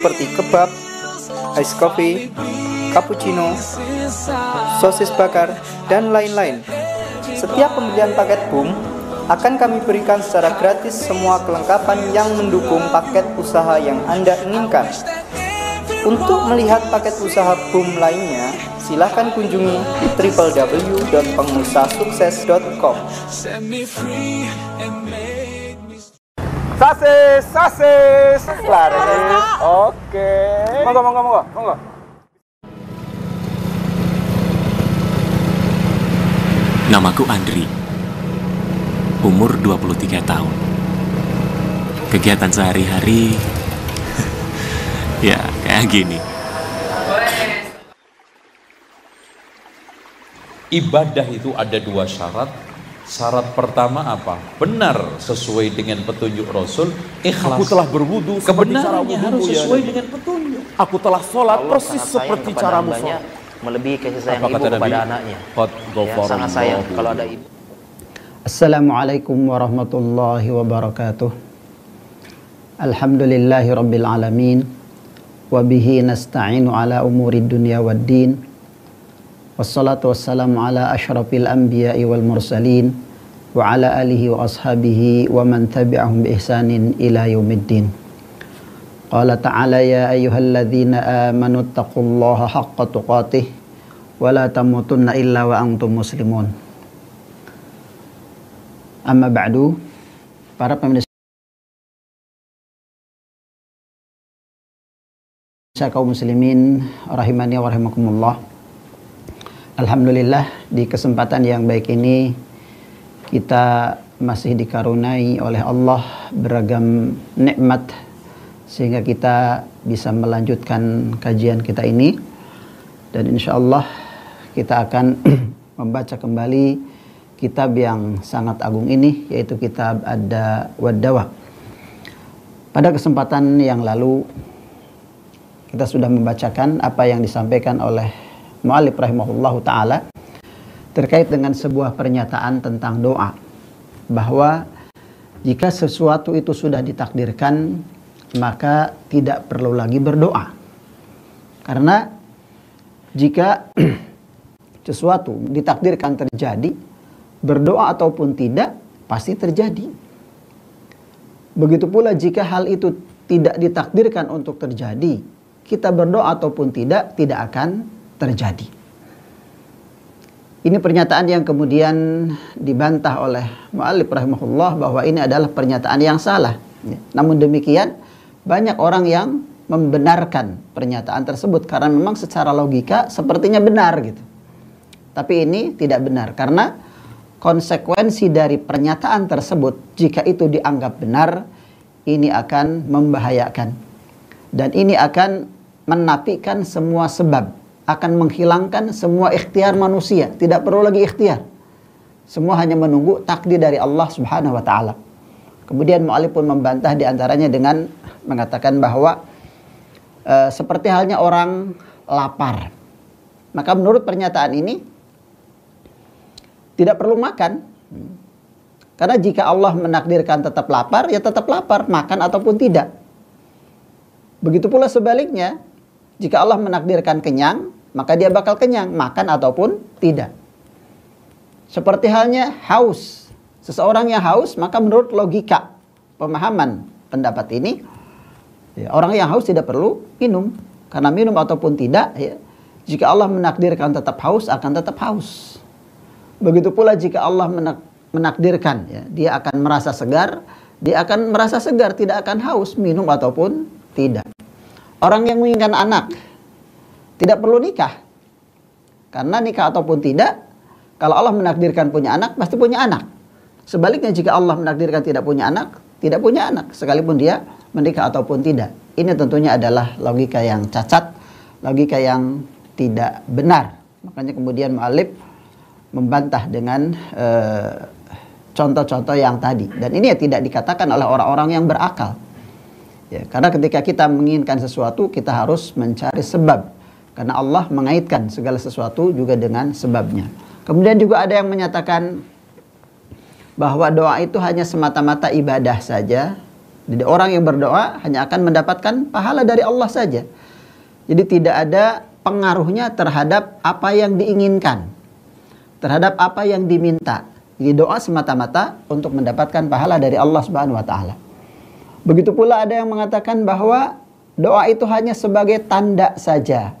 seperti kebab, ice coffee, cappuccino, sosis bakar, dan lain-lain. Setiap pembelian paket BOOM akan kami berikan secara gratis semua kelengkapan yang mendukung paket usaha yang Anda inginkan. Untuk melihat paket usaha BOOM lainnya, silahkan kunjungi www.pengusahasukses.com. Sasis, sasis, laris. Oke. Monggo, monggo, monggo, monggo. Namaku Andri. Umur 23 tahun. Kegiatan sehari-hari ya kayak gini. Ibadah itu ada dua syarat, Syarat pertama apa? Benar sesuai dengan petunjuk Rasul. Ikhlas. Aku telah berwudu kebenarannya harus ya sesuai ya, dengan petunjuk. Aku telah sholat Allah persis seperti cara musuh. Melebihi kasih sayang apa ibu kepada Nabi? anaknya. Qad ya, sangat sayang kalau ada ibu. Assalamualaikum warahmatullahi wabarakatuh. Alhamdulillahi rabbil alamin. Wabihi nasta'inu ala umuri dunia wad din. wassalatu wassalamu ala asyrafil anbiya'i wal mursalin wa ala alihi wa ashabihi wa man tabi'ahum bi ihsanin ila yaumiddin. Qala ta'ala ya ayyuhalladzina amanu taqullaha haqqa tuqatih wa la tamutunna illa wa antum muslimun. Amma ba'du, para pemirsa kaum muslimin rahimani wa rahimakumullah. Alhamdulillah di kesempatan yang baik ini kita masih dikarunai oleh Allah beragam nikmat sehingga kita bisa melanjutkan kajian kita ini dan insya Allah kita akan membaca kembali kitab yang sangat agung ini yaitu kitab ad Wadawah. Pada kesempatan yang lalu kita sudah membacakan apa yang disampaikan oleh mu'alif rahimahullah ta'ala terkait dengan sebuah pernyataan tentang doa bahwa jika sesuatu itu sudah ditakdirkan maka tidak perlu lagi berdoa karena jika sesuatu ditakdirkan terjadi berdoa ataupun tidak pasti terjadi begitu pula jika hal itu tidak ditakdirkan untuk terjadi kita berdoa ataupun tidak tidak akan terjadi. Ini pernyataan yang kemudian dibantah oleh Mu'alib rahimahullah bahwa ini adalah pernyataan yang salah. Namun demikian banyak orang yang membenarkan pernyataan tersebut karena memang secara logika sepertinya benar gitu. Tapi ini tidak benar karena konsekuensi dari pernyataan tersebut jika itu dianggap benar ini akan membahayakan dan ini akan menapikan semua sebab akan menghilangkan semua ikhtiar manusia. Tidak perlu lagi ikhtiar. Semua hanya menunggu takdir dari Allah Subhanahu wa taala. Kemudian mu'alif pun membantah diantaranya dengan mengatakan bahwa e, seperti halnya orang lapar. Maka menurut pernyataan ini tidak perlu makan. Karena jika Allah menakdirkan tetap lapar, ya tetap lapar, makan ataupun tidak. Begitu pula sebaliknya, jika Allah menakdirkan kenyang, maka dia bakal kenyang, makan ataupun tidak. Seperti halnya haus. Seseorang yang haus, maka menurut logika pemahaman pendapat ini, ya, orang yang haus tidak perlu minum. Karena minum ataupun tidak, ya, jika Allah menakdirkan tetap haus, akan tetap haus. Begitu pula jika Allah menakdirkan, ya, dia akan merasa segar, dia akan merasa segar, tidak akan haus minum ataupun tidak. Orang yang menginginkan anak, tidak perlu nikah. Karena nikah ataupun tidak, kalau Allah menakdirkan punya anak, pasti punya anak. Sebaliknya jika Allah menakdirkan tidak punya anak, tidak punya anak sekalipun dia menikah ataupun tidak. Ini tentunya adalah logika yang cacat, logika yang tidak benar. Makanya kemudian Ma'alib membantah dengan eh, contoh-contoh e, yang tadi. Dan ini ya tidak dikatakan oleh orang-orang yang berakal. Ya, karena ketika kita menginginkan sesuatu, kita harus mencari sebab karena Allah mengaitkan segala sesuatu juga dengan sebabnya. Kemudian juga ada yang menyatakan bahwa doa itu hanya semata-mata ibadah saja. Jadi orang yang berdoa hanya akan mendapatkan pahala dari Allah saja. Jadi tidak ada pengaruhnya terhadap apa yang diinginkan. Terhadap apa yang diminta. Jadi doa semata-mata untuk mendapatkan pahala dari Allah Subhanahu wa taala. Begitu pula ada yang mengatakan bahwa doa itu hanya sebagai tanda saja.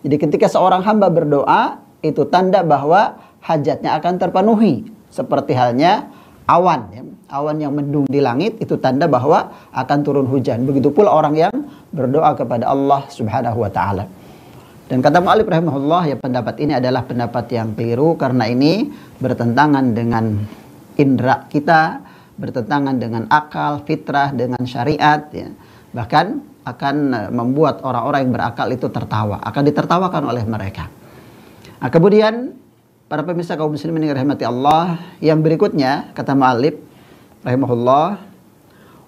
Jadi ketika seorang hamba berdoa, itu tanda bahwa hajatnya akan terpenuhi. Seperti halnya awan. Ya. Awan yang mendung di langit itu tanda bahwa akan turun hujan. Begitu pula orang yang berdoa kepada Allah subhanahu wa ta'ala. Dan kata Ma'alif rahimahullah, ya pendapat ini adalah pendapat yang keliru karena ini bertentangan dengan indera kita, bertentangan dengan akal, fitrah, dengan syariat. Ya. Bahkan akan e, membuat orang-orang yang berakal itu tertawa, akan ditertawakan oleh mereka. Nah, kemudian para pemirsa kaum muslimin yang dirahmati Allah, yang berikutnya kata Malik rahimahullah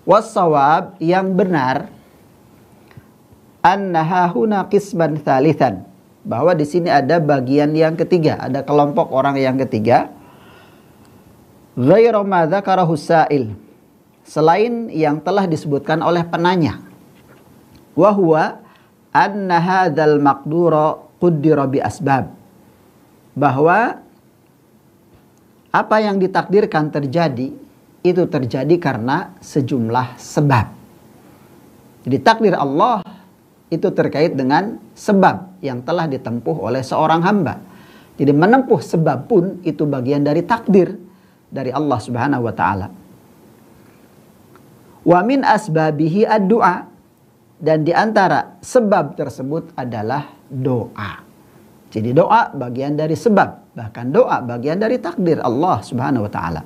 wasawab yang benar annaha huna qisman thalithan bahwa di sini ada bagian yang ketiga, ada kelompok orang yang ketiga. Ghairu ma dzakarahu Selain yang telah disebutkan oleh penanya wa huwa anna hadzal maqdura quddira asbab bahwa apa yang ditakdirkan terjadi itu terjadi karena sejumlah sebab. Jadi takdir Allah itu terkait dengan sebab yang telah ditempuh oleh seorang hamba. Jadi menempuh sebab pun itu bagian dari takdir dari Allah Subhanahu wa taala. Wa min asbabihi ad-du'a dan di antara sebab tersebut adalah doa. Jadi doa bagian dari sebab, bahkan doa bagian dari takdir Allah Subhanahu wa taala.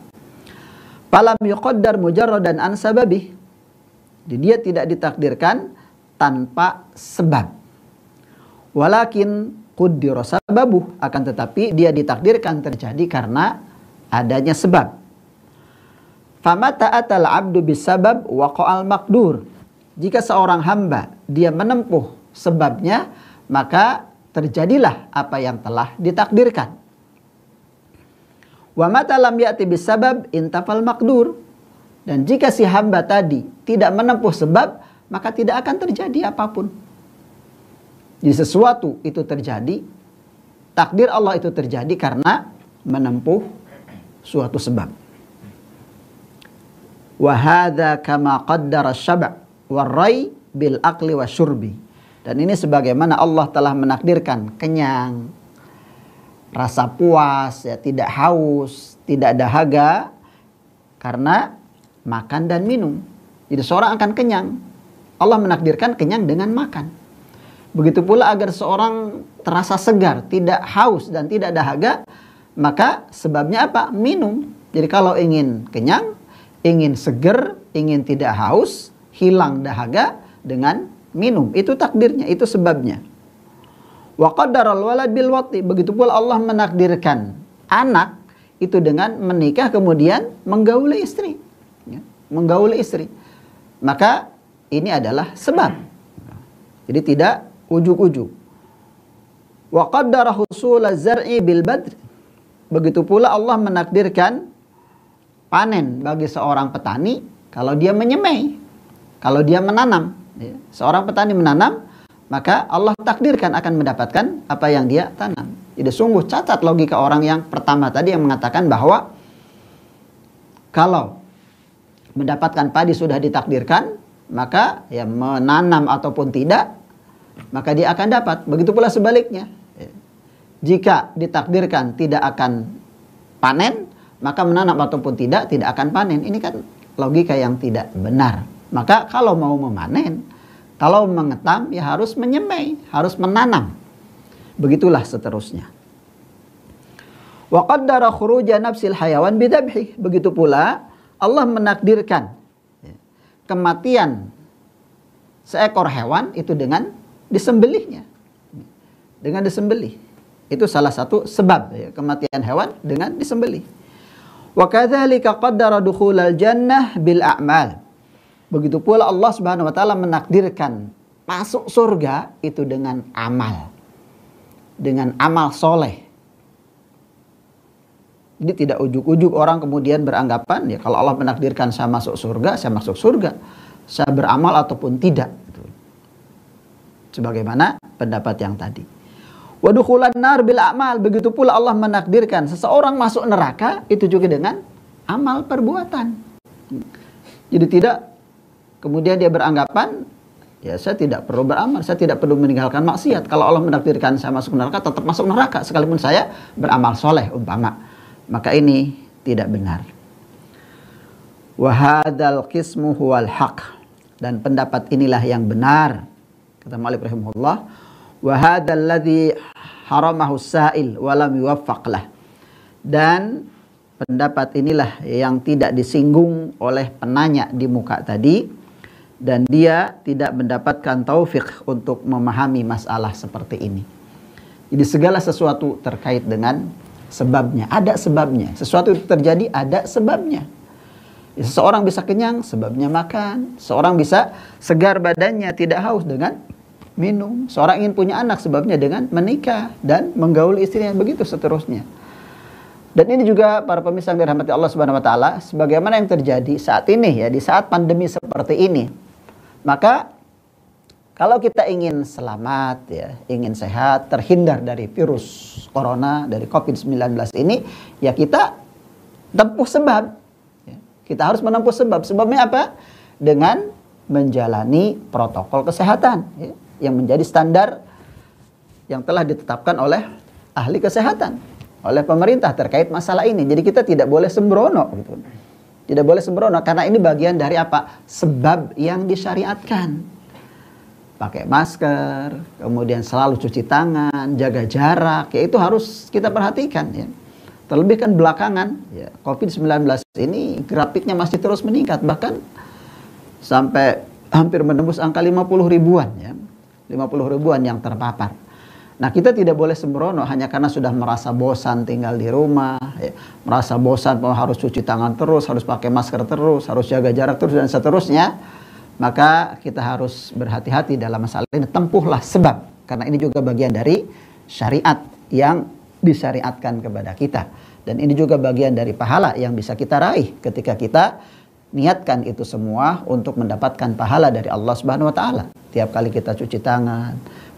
Falam yuqaddar mujarradan an sababih. Jadi dia tidak ditakdirkan tanpa sebab. Walakin qaddara sababuh akan tetapi dia ditakdirkan terjadi karena adanya sebab. Famata atal abdu bisabab waqa'al maqdur jika seorang hamba dia menempuh sebabnya, maka terjadilah apa yang telah ditakdirkan. Wa mata lam ya'ti bisabab intafal makdur. Dan jika si hamba tadi tidak menempuh sebab, maka tidak akan terjadi apapun. Di sesuatu itu terjadi, takdir Allah itu terjadi karena menempuh suatu sebab. Wahada kama qaddara syaba' warai bil akli wasyurbi. Dan ini sebagaimana Allah telah menakdirkan kenyang, rasa puas, ya tidak haus, tidak dahaga karena makan dan minum. Jadi seorang akan kenyang. Allah menakdirkan kenyang dengan makan. Begitu pula agar seorang terasa segar, tidak haus dan tidak dahaga, maka sebabnya apa? Minum. Jadi kalau ingin kenyang, ingin seger, ingin tidak haus, hilang dahaga dengan minum. Itu takdirnya, itu sebabnya. Wa qaddaral walad bil wati. Begitu pula Allah menakdirkan anak itu dengan menikah kemudian menggauli istri. Ya, menggauli istri. Maka ini adalah sebab. Jadi tidak ujuk-ujuk. Wa qaddara husul zar'i bil badr. Begitu pula Allah menakdirkan panen bagi seorang petani kalau dia menyemai kalau dia menanam, ya, seorang petani menanam, maka Allah takdirkan akan mendapatkan apa yang dia tanam. Jadi sungguh cacat logika orang yang pertama tadi yang mengatakan bahwa kalau mendapatkan padi sudah ditakdirkan, maka ya menanam ataupun tidak, maka dia akan dapat. Begitu pula sebaliknya. Iya. Jika ditakdirkan tidak akan panen, maka menanam ataupun tidak tidak akan panen. Ini kan logika yang tidak benar. Maka kalau mau memanen, kalau mengetam ya harus menyemai, harus menanam. Begitulah seterusnya. Wa qaddara khuruja nafsil hayawan bidabhi. Begitu pula Allah menakdirkan ya, kematian seekor hewan itu dengan disembelihnya. Dengan disembelih. Itu salah satu sebab ya, kematian hewan dengan disembelih. Wa kadzalika qaddara dukhulal jannah bil a'mal. Begitu pula Allah Subhanahu wa taala menakdirkan masuk surga itu dengan amal. Dengan amal soleh. Jadi tidak ujuk-ujuk orang kemudian beranggapan ya kalau Allah menakdirkan saya masuk surga, saya masuk surga. Saya beramal ataupun tidak. Gitu. Sebagaimana pendapat yang tadi. Wadukulan nar bil amal. Begitu pula Allah menakdirkan seseorang masuk neraka itu juga dengan amal perbuatan. Jadi tidak Kemudian dia beranggapan, ya saya tidak perlu beramal, saya tidak perlu meninggalkan maksiat. Kalau Allah menakdirkan saya masuk neraka, tetap masuk neraka. Sekalipun saya beramal soleh umpama. Maka ini tidak benar. Wahadal kismu huwal haq. Dan pendapat inilah yang benar. Kata Malik rahimahullah. Wahadal ladhi haramahu sa'il walam yuwaffaqlah. Dan pendapat inilah yang tidak disinggung oleh penanya di muka tadi dan dia tidak mendapatkan taufik untuk memahami masalah seperti ini. Jadi segala sesuatu terkait dengan sebabnya, ada sebabnya. Sesuatu itu terjadi ada sebabnya. Seseorang bisa kenyang, sebabnya makan. Seorang bisa segar badannya, tidak haus dengan minum. Seorang ingin punya anak, sebabnya dengan menikah dan menggaul istrinya. Begitu seterusnya. Dan ini juga para pemirsa yang dirahmati Allah Subhanahu wa taala, sebagaimana yang terjadi saat ini ya, di saat pandemi seperti ini. Maka kalau kita ingin selamat ya, ingin sehat, terhindar dari virus corona, dari Covid-19 ini, ya kita tempuh sebab. Ya. Kita harus menempuh sebab. Sebabnya apa? Dengan menjalani protokol kesehatan ya, yang menjadi standar yang telah ditetapkan oleh ahli kesehatan oleh pemerintah terkait masalah ini. Jadi kita tidak boleh sembrono gitu. Tidak boleh sembrono karena ini bagian dari apa? Sebab yang disyariatkan. Pakai masker, kemudian selalu cuci tangan, jaga jarak, ya itu harus kita perhatikan ya. Terlebih kan belakangan ya, COVID-19 ini grafiknya masih terus meningkat bahkan sampai hampir menembus angka 50 ribuan ya. 50 ribuan yang terpapar. Nah kita tidak boleh sembrono hanya karena sudah merasa bosan tinggal di rumah, ya, merasa bosan bahwa oh, harus cuci tangan terus, harus pakai masker terus, harus jaga jarak terus dan seterusnya. Maka kita harus berhati-hati dalam masalah ini. Tempuhlah sebab karena ini juga bagian dari syariat yang disyariatkan kepada kita. Dan ini juga bagian dari pahala yang bisa kita raih ketika kita niatkan itu semua untuk mendapatkan pahala dari Allah Subhanahu wa taala. Tiap kali kita cuci tangan,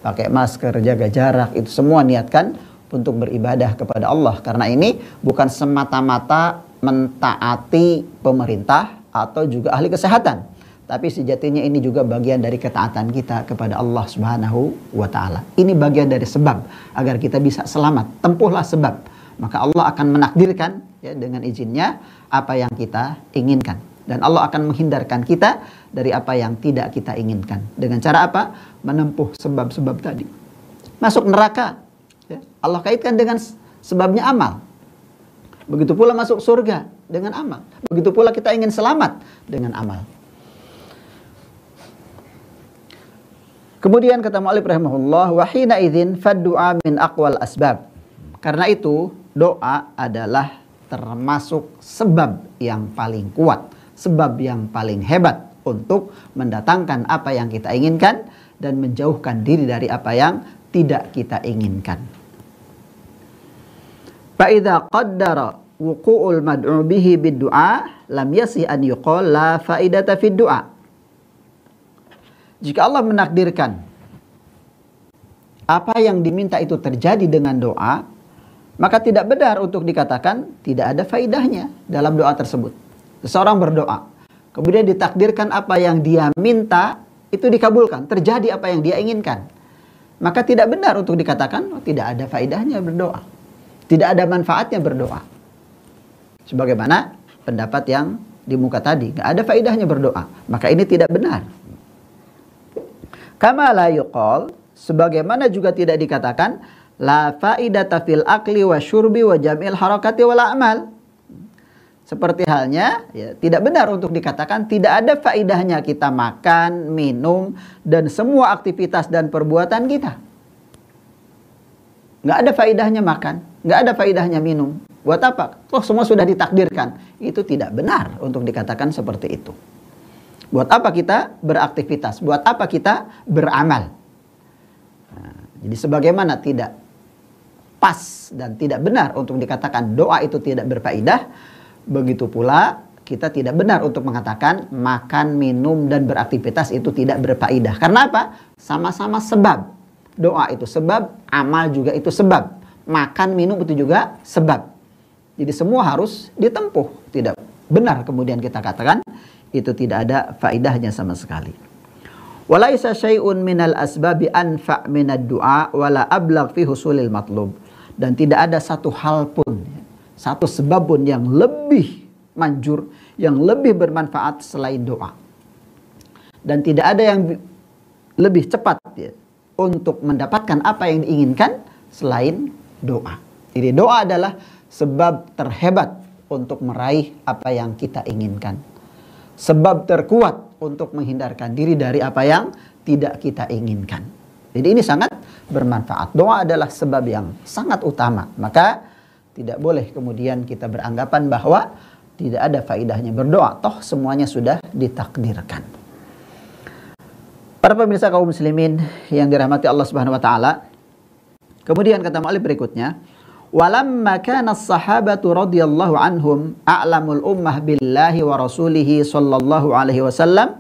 pakai masker, jaga jarak, itu semua niatkan untuk beribadah kepada Allah. Karena ini bukan semata-mata mentaati pemerintah atau juga ahli kesehatan. Tapi sejatinya ini juga bagian dari ketaatan kita kepada Allah Subhanahu wa taala. Ini bagian dari sebab agar kita bisa selamat. Tempuhlah sebab, maka Allah akan menakdirkan ya dengan izinnya apa yang kita inginkan dan Allah akan menghindarkan kita dari apa yang tidak kita inginkan. Dengan cara apa? menempuh sebab-sebab tadi. Masuk neraka, ya. Allah kaitkan dengan sebabnya amal. Begitu pula masuk surga dengan amal. Begitu pula kita ingin selamat dengan amal. Kemudian kata Mu'alib rahimahullah, wahina idzin faddu'a min aqwal asbab. Karena itu doa adalah termasuk sebab yang paling kuat, sebab yang paling hebat untuk mendatangkan apa yang kita inginkan dan menjauhkan diri dari apa yang tidak kita inginkan. Fa'idha qaddara wuku'ul madubihi bid'u'a lam yasih an yuqol la fa'idata fid Jika Allah menakdirkan apa yang diminta itu terjadi dengan doa, maka tidak benar untuk dikatakan tidak ada faidahnya dalam doa tersebut. Seseorang berdoa, kemudian ditakdirkan apa yang dia minta itu dikabulkan, terjadi apa yang dia inginkan. Maka tidak benar untuk dikatakan oh, tidak ada faidahnya berdoa. Tidak ada manfaatnya berdoa. Sebagaimana pendapat yang di muka tadi, nggak ada faidahnya berdoa. Maka ini tidak benar. Kama la yuqal, sebagaimana juga tidak dikatakan la faidata fil akli wa syurbi wa jam'il harakati wal a'mal. Seperti halnya, ya, tidak benar untuk dikatakan tidak ada faidahnya kita makan, minum, dan semua aktivitas dan perbuatan kita. Nggak ada faidahnya makan, nggak ada faidahnya minum. Buat apa? Toh semua sudah ditakdirkan. Itu tidak benar untuk dikatakan seperti itu. Buat apa kita beraktivitas? Buat apa kita beramal? Nah, jadi sebagaimana tidak pas dan tidak benar untuk dikatakan doa itu tidak berfaidah. Begitu pula kita tidak benar untuk mengatakan makan, minum, dan beraktivitas itu tidak berfaedah. Karena apa? Sama-sama sebab. Doa itu sebab, amal juga itu sebab. Makan, minum itu juga sebab. Jadi semua harus ditempuh. Tidak benar kemudian kita katakan itu tidak ada faedahnya sama sekali. Walaisa syai'un minal asbabi anfa minad du'a wala ablaq fi husulil matlub. Dan tidak ada satu hal pun satu sebab pun yang lebih manjur, yang lebih bermanfaat selain doa. Dan tidak ada yang lebih cepat ya, untuk mendapatkan apa yang diinginkan selain doa. Jadi doa adalah sebab terhebat untuk meraih apa yang kita inginkan. Sebab terkuat untuk menghindarkan diri dari apa yang tidak kita inginkan. Jadi ini sangat bermanfaat. Doa adalah sebab yang sangat utama. Maka tidak boleh kemudian kita beranggapan bahwa tidak ada faidahnya berdoa. Toh semuanya sudah ditakdirkan. Para pemirsa kaum muslimin yang dirahmati Allah Subhanahu wa taala. Kemudian kata mu'alif berikutnya, walamma kana sahabatu radhiyallahu anhum a'lamul ummah billahi wa rasulihi sallallahu alaihi wasallam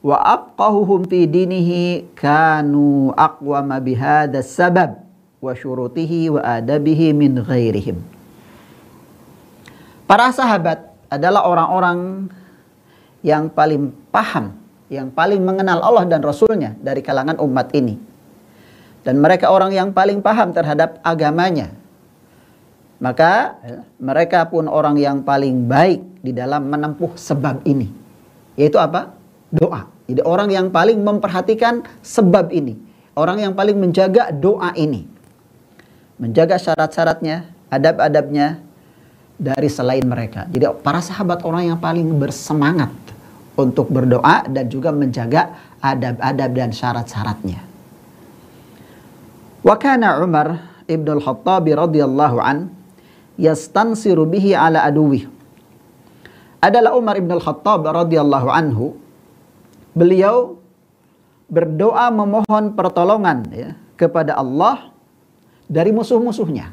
wa abqahuhum fi dinihi kanu aqwama bihadha sabab wa syurutihi wa adabihi min ghairihim. Para sahabat adalah orang-orang yang paling paham, yang paling mengenal Allah dan Rasulnya dari kalangan umat ini. Dan mereka orang yang paling paham terhadap agamanya. Maka mereka pun orang yang paling baik di dalam menempuh sebab ini. Yaitu apa? Doa. Jadi orang yang paling memperhatikan sebab ini. Orang yang paling menjaga doa ini menjaga syarat-syaratnya, adab-adabnya dari selain mereka. Jadi para sahabat orang yang paling bersemangat untuk berdoa dan juga menjaga adab-adab dan syarat-syaratnya. Wa kana Umar ibn al-Khattab radhiyallahu an yastansiru bihi ala aduwi. Adalah Umar ibn al-Khattab radhiyallahu anhu beliau berdoa memohon pertolongan ya, kepada Allah dari musuh-musuhnya.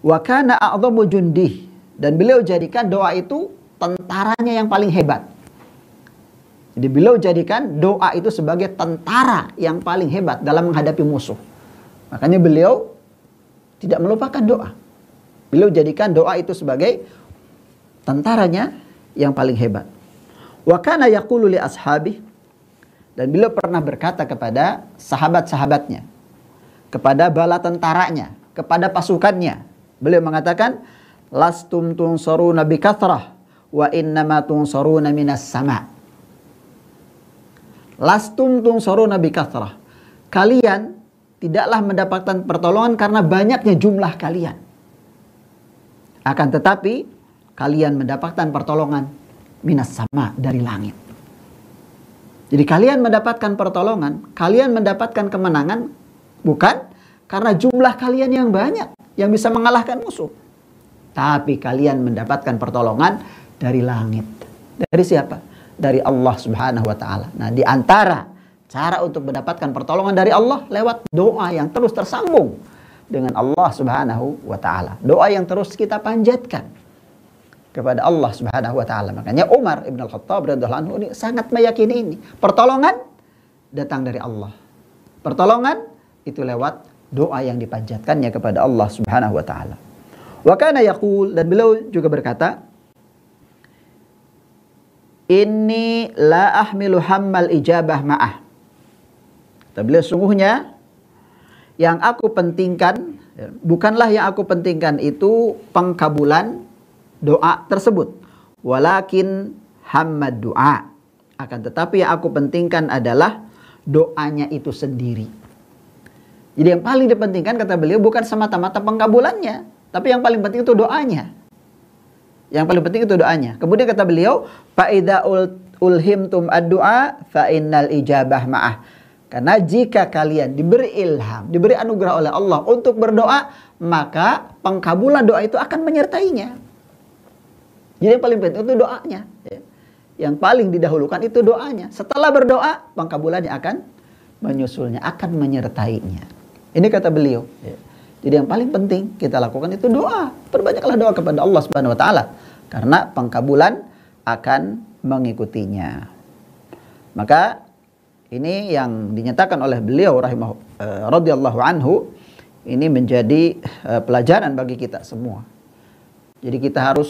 Wa kana a'dhamu jundih dan beliau jadikan doa itu tentaranya yang paling hebat. Jadi beliau jadikan doa itu sebagai tentara yang paling hebat dalam menghadapi musuh. Makanya beliau tidak melupakan doa. Beliau jadikan doa itu sebagai tentaranya yang paling hebat. Wa kana yaqulu li ashabi dan beliau pernah berkata kepada sahabat-sahabatnya, kepada bala tentaranya, kepada pasukannya. Beliau mengatakan, Lastum bi kathrah, wa innama tungsoruna minas sama' lastum bi kathrah. Kalian tidaklah mendapatkan pertolongan karena banyaknya jumlah kalian. Akan tetapi kalian mendapatkan pertolongan minas sama dari langit. Jadi kalian mendapatkan pertolongan, kalian mendapatkan kemenangan bukan karena jumlah kalian yang banyak yang bisa mengalahkan musuh. Tapi kalian mendapatkan pertolongan dari langit. Dari siapa? Dari Allah Subhanahu wa taala. Nah, di antara cara untuk mendapatkan pertolongan dari Allah lewat doa yang terus tersambung dengan Allah Subhanahu wa taala. Doa yang terus kita panjatkan kepada Allah Subhanahu wa taala. Makanya Umar Ibn Al-Khattab radhiyallahu anhu ini sangat meyakini ini. Pertolongan datang dari Allah. Pertolongan itu lewat doa yang dipanjatkannya kepada Allah Subhanahu wa taala. Wa kana yaqul dan beliau juga berkata, "Inni la ahmilu hammal ijabah ma'ah." Kata beliau sungguhnya yang aku pentingkan bukanlah yang aku pentingkan itu pengkabulan doa tersebut. Walakin hamad doa. Akan tetapi yang aku pentingkan adalah doanya itu sendiri. Jadi yang paling dipentingkan kata beliau bukan semata-mata pengkabulannya. Tapi yang paling penting itu doanya. Yang paling penting itu doanya. Kemudian kata beliau, Fa'idha ulhimtum ad-du'a fa'innal ijabah ma'ah. Karena jika kalian diberi ilham, diberi anugerah oleh Allah untuk berdoa, maka pengkabulan doa itu akan menyertainya. Jadi yang paling penting itu doanya. Ya. Yang paling didahulukan itu doanya. Setelah berdoa, pengkabulannya akan menyusulnya, akan menyertainya. Ini kata beliau. Ya. Jadi yang paling penting kita lakukan itu doa. Perbanyaklah doa kepada Allah Subhanahu wa taala karena pengkabulan akan mengikutinya. Maka ini yang dinyatakan oleh beliau rahimah eh, radhiyallahu anhu ini menjadi eh, pelajaran bagi kita semua. Jadi kita harus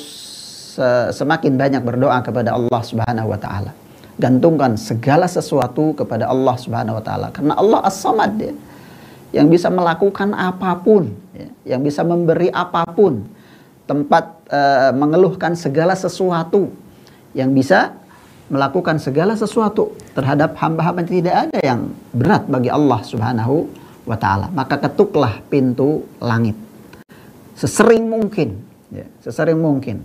semakin banyak berdoa kepada Allah Subhanahu wa taala. Gantungkan segala sesuatu kepada Allah Subhanahu wa taala karena Allah As-Samad ya. yang bisa melakukan apapun, ya. yang bisa memberi apapun. Tempat uh, mengeluhkan segala sesuatu yang bisa melakukan segala sesuatu terhadap hamba-hamba tidak ada yang berat bagi Allah Subhanahu wa taala. Maka ketuklah pintu langit sesering mungkin, ya, sesering mungkin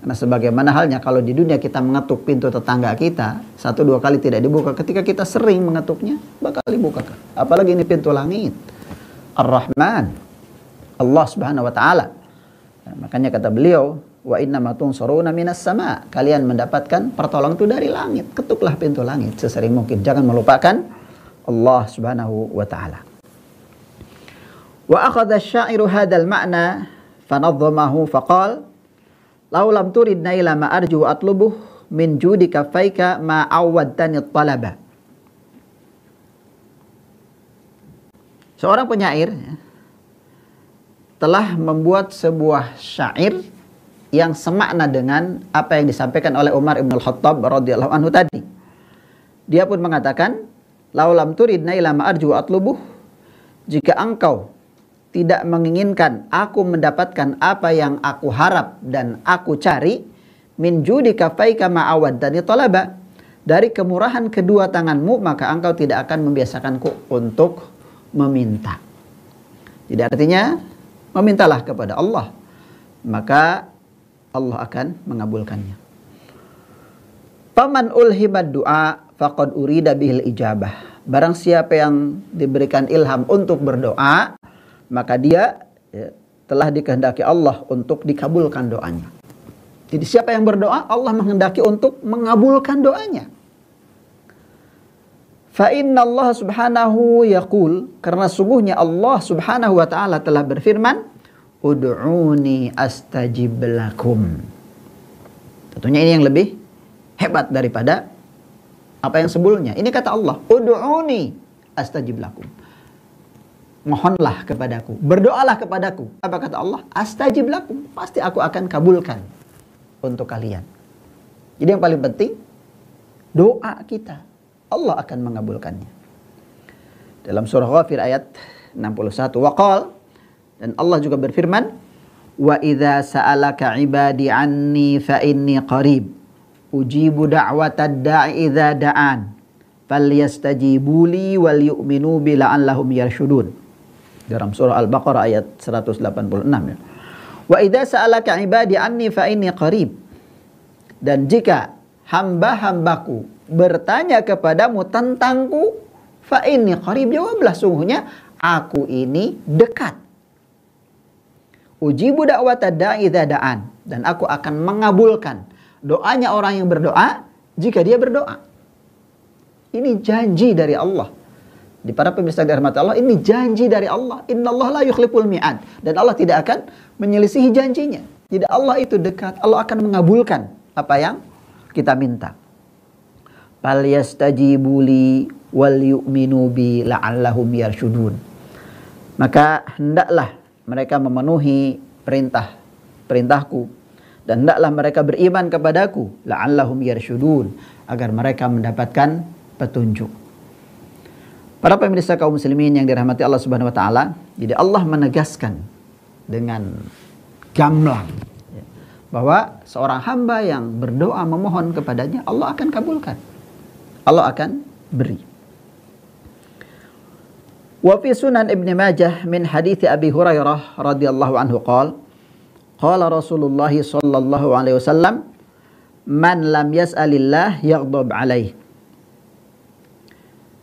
karena sebagaimana halnya kalau di dunia kita mengetuk pintu tetangga kita, satu dua kali tidak dibuka, ketika kita sering mengetuknya, bakal dibuka Apalagi ini pintu langit. Ar-Rahman. Allah Subhanahu wa taala. Nah, makanya kata beliau, wa inna minas sama. Kalian mendapatkan pertolongan itu dari langit. Ketuklah pintu langit sesering mungkin. Jangan melupakan Allah Subhanahu wa taala. Wa akhada syairu hadal ma'na فنظمه فقال Laulam turidna ila ma arju atlubuh min judika faika ma awadtani talaba. Seorang penyair ya, telah membuat sebuah syair yang semakna dengan apa yang disampaikan oleh Umar Ibn Khattab radhiyallahu anhu tadi. Dia pun mengatakan, "Laulam turidna ila ma arju atlubuh." Jika engkau tidak menginginkan aku mendapatkan apa yang aku harap dan aku cari min judika faika ma'awad dan talaba dari kemurahan kedua tanganmu maka engkau tidak akan membiasakanku untuk meminta. Jadi artinya memintalah kepada Allah maka Allah akan mengabulkannya. Paman ulhimad doa faqad urida bihil ijabah. Barang siapa yang diberikan ilham untuk berdoa, maka dia ya, telah dikehendaki Allah untuk dikabulkan doanya. Jadi siapa yang berdoa, Allah menghendaki untuk mengabulkan doanya. Fa inna Allah subhanahu yaqul karena sungguhnya Allah subhanahu wa taala telah berfirman ud'uni astajib lakum. Tentunya ini yang lebih hebat daripada apa yang sebelumnya. Ini kata Allah, ud'uni astajib lakum mohonlah kepadaku, berdoalah kepadaku. Apa kata Allah? Astajib lakum, pasti aku akan kabulkan untuk kalian. Jadi yang paling penting doa kita. Allah akan mengabulkannya. Dalam surah Ghafir ayat 61 waqal dan Allah juga berfirman wa idza sa'alaka ibadi anni fa inni qarib ujibu da'watad da'i idza da'an falyastajibuli wal yu'minu bi lahum yarshudun dalam surah Al-Baqarah ayat 186 ya. Wa idza sa'alaka ibadi anni fa inni qarib. Dan jika hamba-hambaku bertanya kepadamu tentangku fa inni qarib jawablah sungguhnya aku ini dekat. Uji da'wata da'i da'an dan aku akan mengabulkan doanya orang yang berdoa jika dia berdoa. Ini janji dari Allah. Di para pemirsa dirahmati Allah, ini janji dari Allah. Inna Allah la yukhliful mi'ad. Dan Allah tidak akan menyelisihi janjinya. Jadi Allah itu dekat, Allah akan mengabulkan apa yang kita minta. Fal yastajibu li wal yu'minu bi la'allahum yarshudun. Maka hendaklah mereka memenuhi perintah perintahku dan hendaklah mereka beriman kepadaku la'allahum yarshudun agar mereka mendapatkan petunjuk. Para pemirsa kaum muslimin yang dirahmati Allah Subhanahu wa taala, jadi Allah menegaskan dengan gamblang ya, bahwa seorang hamba yang berdoa memohon kepadanya Allah akan kabulkan. Allah akan beri. Wa fi Sunan Ibn Majah min hadits Abi Hurairah radhiyallahu anhu qol qala Rasulullah sallallahu alaihi wasallam man lam yas'alillah yaghdab alaihi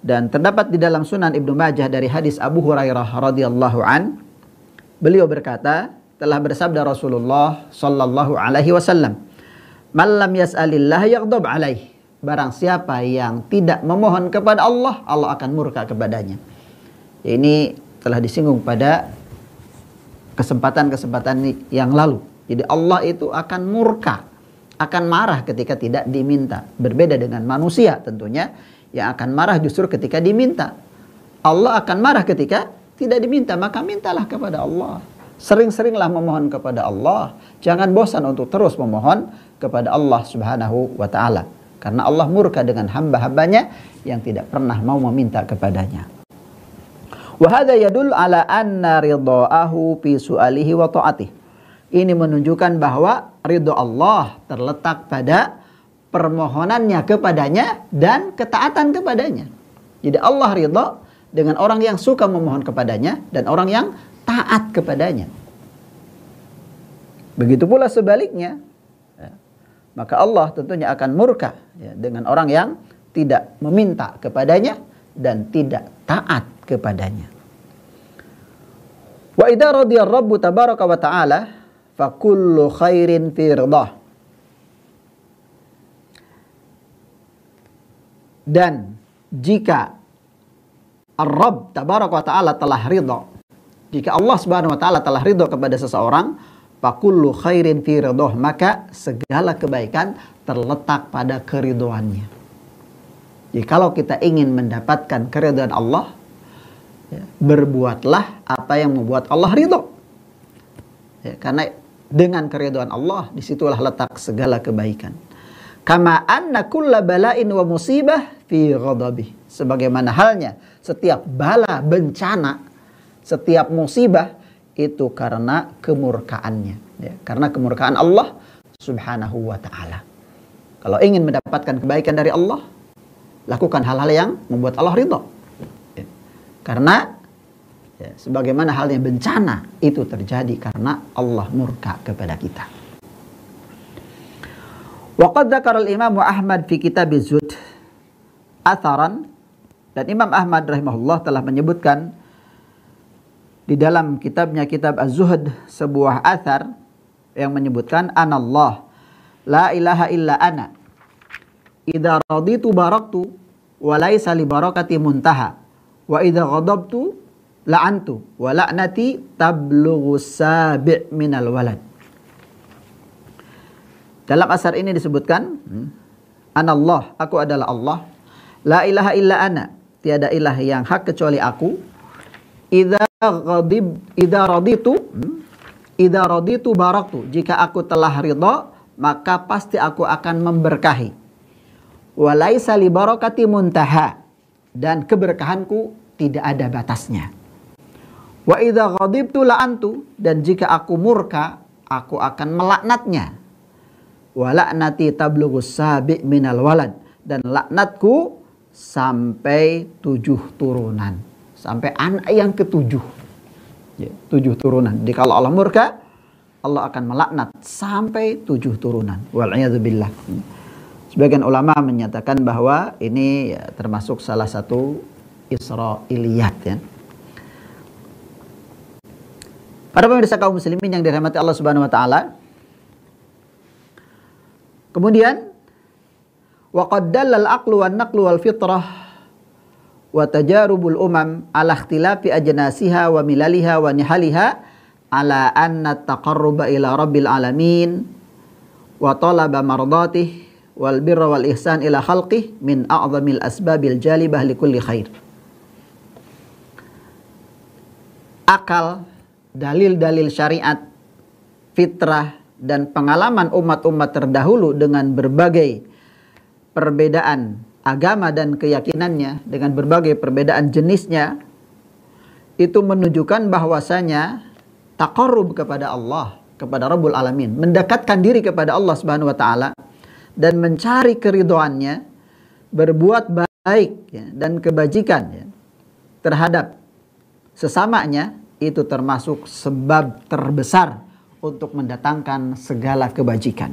dan terdapat di dalam Sunan Ibnu Majah dari hadis Abu Hurairah radhiyallahu an beliau berkata telah bersabda Rasulullah sallallahu alaihi wasallam man lam yas'alillah yaghdab alaih barang siapa yang tidak memohon kepada Allah Allah akan murka kepadanya ini telah disinggung pada kesempatan-kesempatan yang lalu jadi Allah itu akan murka akan marah ketika tidak diminta berbeda dengan manusia tentunya yang akan marah justru ketika diminta. Allah akan marah ketika tidak diminta, maka mintalah kepada Allah. Sering-seringlah memohon kepada Allah. Jangan bosan untuk terus memohon kepada Allah Subhanahu wa taala. Karena Allah murka dengan hamba-hambanya yang tidak pernah mau meminta kepadanya. Wahada yadul ala anna ridha'ahu fi su'alihi wa Ini menunjukkan bahwa ridho Allah terletak pada permohonannya kepadanya dan ketaatan kepadanya. Jadi Allah ridho dengan orang yang suka memohon kepadanya dan orang yang taat kepadanya. Begitu pula sebaliknya, ya, maka Allah tentunya akan murka ya, dengan orang yang tidak meminta kepadanya dan tidak taat kepadanya. Wa idza radiya Rabbu tabaraka wa ta'ala fa kullu khairin fi ridha. Dan jika Ar-Rabb tabaraka wa ta'ala telah ridho. Jika Allah subhanahu wa ta'ala telah ridho kepada seseorang, Fakullu khairin fi ridhoh. Maka segala kebaikan terletak pada keriduannya. Jadi ya, kalau kita ingin mendapatkan keriduan Allah, ya, berbuatlah apa yang membuat Allah ridho. Ya, karena dengan keriduan Allah, disitulah letak segala kebaikan. Kama anna kulla bala'in wa musibah fi ghadabi. Sebagaimana halnya setiap bala bencana, setiap musibah itu karena kemurkaannya. Ya, karena kemurkaan Allah subhanahu wa ta'ala. Kalau ingin mendapatkan kebaikan dari Allah, lakukan hal-hal yang membuat Allah ridho. Ya. Karena ya, sebagaimana halnya bencana itu terjadi karena Allah murka kepada kita. Waqad dzakara al-Imam Ahmad fi kitab Zuhd atharan dan Imam Ahmad rahimahullah telah menyebutkan di dalam kitabnya kitab Az-Zuhd sebuah athar yang menyebutkan anallah la ilaha illa ana idza raditu baraktu wa laisa li barakati muntaha wa idza ghadabtu la'antu wa la'nati tablughu sabi' minal walad dalam asar ini disebutkan, Allah, aku adalah Allah. La ilaha illa ana, tiada ilah yang hak kecuali aku. Idza ghadib, idza raditu, idza raditu baraktu. Jika aku telah ridha, maka pasti aku akan memberkahi. Walaisa li barakati muntaha. Dan keberkahanku tidak ada batasnya. Wa idza ghadibtu la'antu dan jika aku murka, aku akan melaknatnya walaknati tablughus sabi minal walad dan laknatku sampai tujuh turunan sampai anak yang ketujuh ya, tujuh turunan jadi kalau Allah murka Allah akan melaknat sampai tujuh turunan wal'iyadzubillah sebagian ulama menyatakan bahwa ini ya, termasuk salah satu Israiliyat ya para pemirsa kaum muslimin yang dirahmati Allah Subhanahu wa taala Kemudian waqad dallal aqlu wan naqlu wal fitrah wa tajarubul umam ala ikhtilafi ajnasiha wa milaliha wa nihaliha ala anna taqarruba ila rabbil alamin wa talaba mardatih wal birra wal ihsan ila khalqih min a'zamil asbabil jalibah li kulli khair. Akal, dalil-dalil syariat, fitrah, dan pengalaman umat-umat terdahulu dengan berbagai perbedaan agama dan keyakinannya dengan berbagai perbedaan jenisnya itu menunjukkan bahwasanya taqarrub kepada Allah kepada Rabbul Alamin mendekatkan diri kepada Allah Subhanahu wa taala dan mencari keridoannya berbuat baik ya, dan kebajikan ya, terhadap sesamanya itu termasuk sebab terbesar untuk mendatangkan segala kebajikan.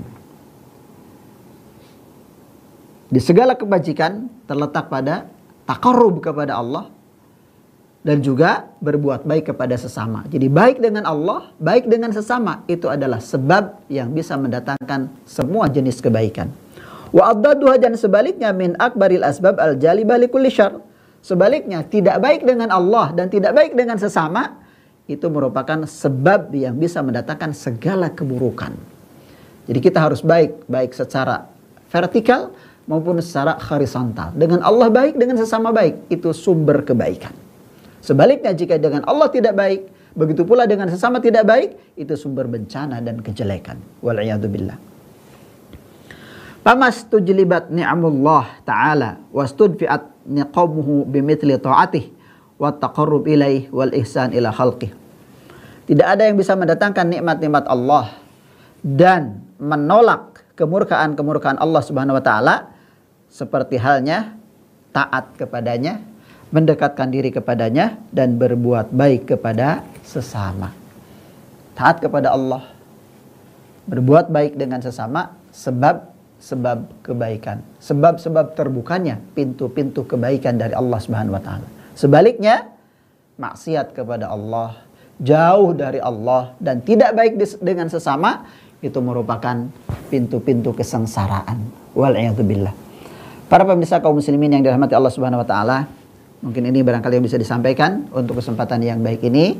Di segala kebajikan terletak pada takarub kepada Allah dan juga berbuat baik kepada sesama. Jadi baik dengan Allah, baik dengan sesama itu adalah sebab yang bisa mendatangkan semua jenis kebaikan. Wa addaduha dan sebaliknya min akbaril asbab al jali balikul Sebaliknya tidak baik dengan Allah dan tidak baik dengan sesama itu merupakan sebab yang bisa mendatangkan segala keburukan. Jadi kita harus baik, baik secara vertikal maupun secara horizontal. Dengan Allah baik, dengan sesama baik, itu sumber kebaikan. Sebaliknya jika dengan Allah tidak baik, begitu pula dengan sesama tidak baik, itu sumber bencana dan kejelekan. Wal'iyadzubillah. Pamas tujlibat ni'amullah ta'ala wastudfi'at niqamuhu bimithli ta'atih wa taqarrub ilaih wal ihsan ila khalqih. Tidak ada yang bisa mendatangkan nikmat-nikmat Allah dan menolak kemurkaan-kemurkaan Allah Subhanahu wa taala seperti halnya taat kepadanya, mendekatkan diri kepadanya dan berbuat baik kepada sesama. Taat kepada Allah, berbuat baik dengan sesama sebab sebab kebaikan, sebab-sebab terbukanya pintu-pintu kebaikan dari Allah Subhanahu wa taala. Sebaliknya, maksiat kepada Allah, jauh dari Allah dan tidak baik dengan sesama itu merupakan pintu-pintu kesengsaraan. Wal'ayatubillah. Para pemirsa kaum muslimin yang dirahmati Allah Subhanahu wa taala, mungkin ini barangkali yang bisa disampaikan untuk kesempatan yang baik ini.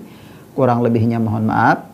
Kurang lebihnya mohon maaf.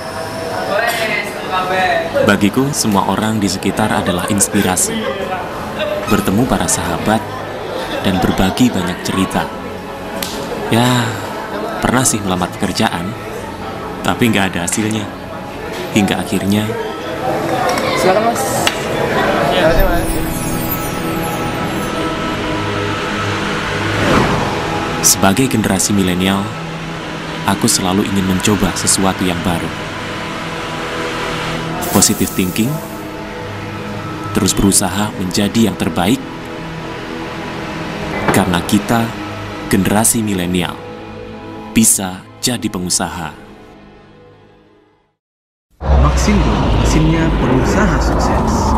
Bagiku, semua orang di sekitar adalah inspirasi. Bertemu para sahabat dan berbagi banyak cerita. Ya, pernah sih melamar pekerjaan, tapi nggak ada hasilnya. Hingga akhirnya... Silakan, Mas. Ya. Silakan, Mas. Sebagai generasi milenial, aku selalu ingin mencoba sesuatu yang baru positive thinking, terus berusaha menjadi yang terbaik, karena kita, generasi milenial, bisa jadi pengusaha. Maksim, maksimnya pengusaha sukses.